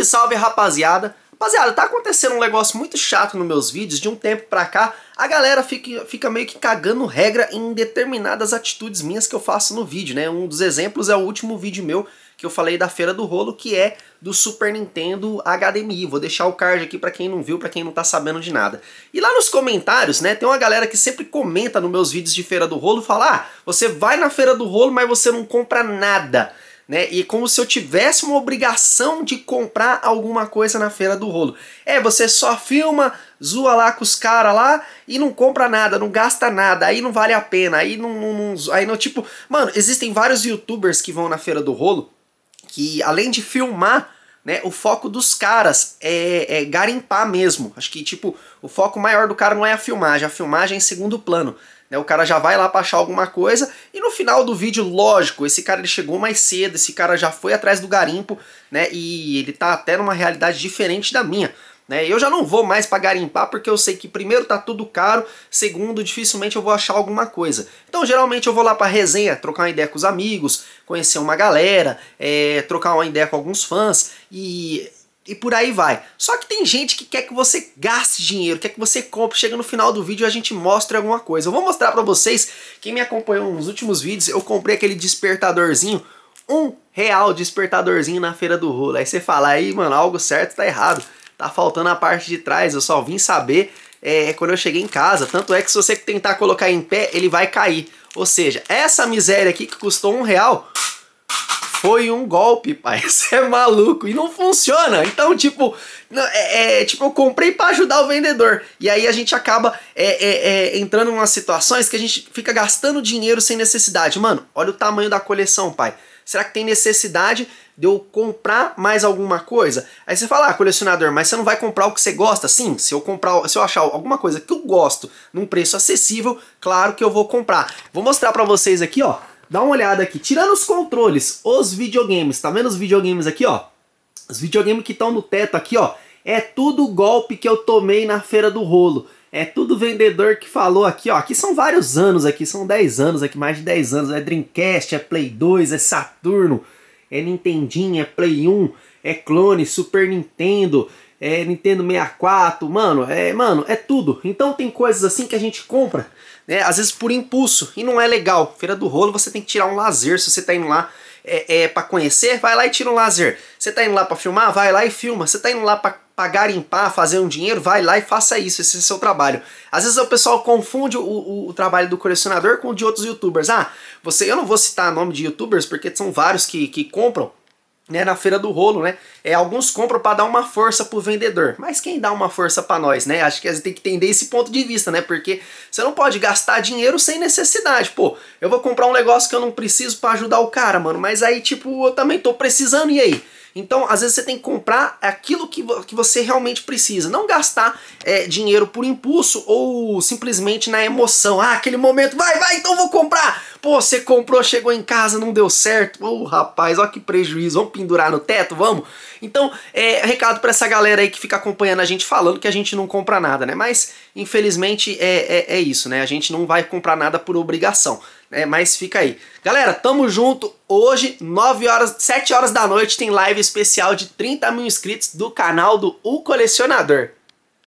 Salve, salve, rapaziada! Rapaziada, tá acontecendo um negócio muito chato nos meus vídeos, de um tempo pra cá, a galera fica, fica meio que cagando regra em determinadas atitudes minhas que eu faço no vídeo, né? Um dos exemplos é o último vídeo meu que eu falei da Feira do Rolo, que é do Super Nintendo HDMI. Vou deixar o card aqui para quem não viu, para quem não tá sabendo de nada. E lá nos comentários, né, tem uma galera que sempre comenta nos meus vídeos de Feira do Rolo, fala, ah, você vai na Feira do Rolo, mas você não compra nada né? E como se eu tivesse uma obrigação de comprar alguma coisa na feira do rolo. É, você só filma, zoa lá com os caras lá e não compra nada, não gasta nada, aí não vale a pena, aí não, não, não, aí não tipo, mano, existem vários youtubers que vão na feira do rolo que além de filmar né, o foco dos caras é, é garimpar mesmo. Acho que, tipo, o foco maior do cara não é a filmagem, a filmagem é em segundo plano. Né? O cara já vai lá pra achar alguma coisa. E no final do vídeo, lógico, esse cara ele chegou mais cedo, esse cara já foi atrás do garimpo, né? E ele tá até numa realidade diferente da minha. Né? Eu já não vou mais para garimpar porque eu sei que primeiro tá tudo caro, segundo dificilmente eu vou achar alguma coisa. Então geralmente eu vou lá para resenha, trocar uma ideia com os amigos, conhecer uma galera, é, trocar uma ideia com alguns fãs e e por aí vai. Só que tem gente que quer que você gaste dinheiro, quer que você compre, chega no final do vídeo e a gente mostra alguma coisa. Eu vou mostrar para vocês, quem me acompanhou nos últimos vídeos, eu comprei aquele despertadorzinho, um real despertadorzinho na feira do rolo. Aí você fala, aí mano, algo certo tá errado, tá faltando a parte de trás, eu só vim saber é, quando eu cheguei em casa. Tanto é que se você tentar colocar em pé, ele vai cair. Ou seja, essa miséria aqui que custou um real foi um golpe, pai. Você é maluco. E não funciona. Então, tipo, é, é, tipo, eu comprei para ajudar o vendedor. E aí a gente acaba é, é, é, entrando em umas situações que a gente fica gastando dinheiro sem necessidade. Mano, olha o tamanho da coleção, pai. Será que tem necessidade de eu comprar mais alguma coisa? Aí você fala, ah, colecionador, mas você não vai comprar o que você gosta? Sim, se eu comprar, se eu achar alguma coisa que eu gosto num preço acessível, claro que eu vou comprar. Vou mostrar para vocês aqui, ó. Dá uma olhada aqui. Tirando os controles, os videogames. Tá vendo os videogames aqui, ó? Os videogames que estão no teto aqui, ó. É tudo golpe que eu tomei na feira do rolo. É tudo vendedor que falou aqui, ó. Aqui são vários anos aqui, são 10 anos aqui, mais de 10 anos. É Dreamcast, é Play 2, é Saturno, é Nintendinho, é Play 1, é clone, Super Nintendo, é Nintendo 64, mano, é, mano, é tudo. Então tem coisas assim que a gente compra, né? Às vezes por impulso, e não é legal. Feira do rolo você tem que tirar um lazer se você tá indo lá é, é para conhecer, vai lá e tira um lazer. Você tá indo lá para filmar, vai lá e filma. Você tá indo lá para pagar, limpar, fazer um dinheiro, vai lá e faça isso, esse é o seu trabalho. Às vezes o pessoal confunde o, o, o, trabalho do colecionador com o de outros youtubers. Ah, você, eu não vou citar nome de youtubers porque são vários que, que compram, né, na feira do rolo, né? É, alguns compram para dar uma força pro vendedor. Mas quem dá uma força para nós, né? Acho que a gente tem que entender esse ponto de vista, né? Porque você não pode gastar dinheiro sem necessidade. Pô, eu vou comprar um negócio que eu não preciso para ajudar o cara, mano, mas aí tipo, eu também tô precisando e aí? Então, às vezes, você tem que comprar aquilo que, que você realmente precisa. Não gastar é, dinheiro por impulso ou simplesmente na emoção. Ah, aquele momento, vai, vai, então vou comprar. Pô, você comprou, chegou em casa, não deu certo. Ô, oh, rapaz, olha que prejuízo. Vamos pendurar no teto, vamos? Então, é, recado para essa galera aí que fica acompanhando a gente falando que a gente não compra nada, né? Mas, infelizmente, é, é, é isso, né? A gente não vai comprar nada por obrigação né? Mas fica aí. Galera, tamo junto. Hoje, 9 horas, 7 horas da noite, tem live especial de 30 mil inscritos do canal do O Colecionador.